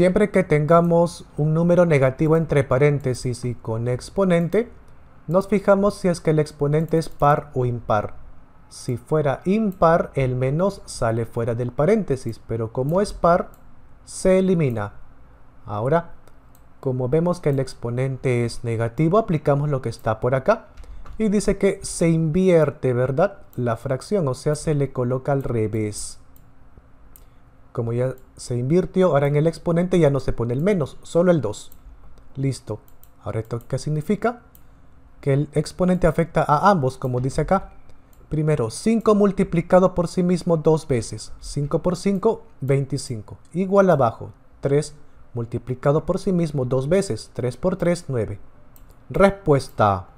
Siempre que tengamos un número negativo entre paréntesis y con exponente, nos fijamos si es que el exponente es par o impar. Si fuera impar, el menos sale fuera del paréntesis, pero como es par, se elimina. Ahora, como vemos que el exponente es negativo, aplicamos lo que está por acá. Y dice que se invierte, ¿verdad? La fracción, o sea, se le coloca al revés. Como ya se invirtió, ahora en el exponente ya no se pone el menos, solo el 2. Listo. Ahora esto qué significa? Que el exponente afecta a ambos, como dice acá. Primero, 5 multiplicado por sí mismo dos veces. 5 por 5, 25. Igual abajo, 3 multiplicado por sí mismo dos veces. 3 por 3, 9. Respuesta.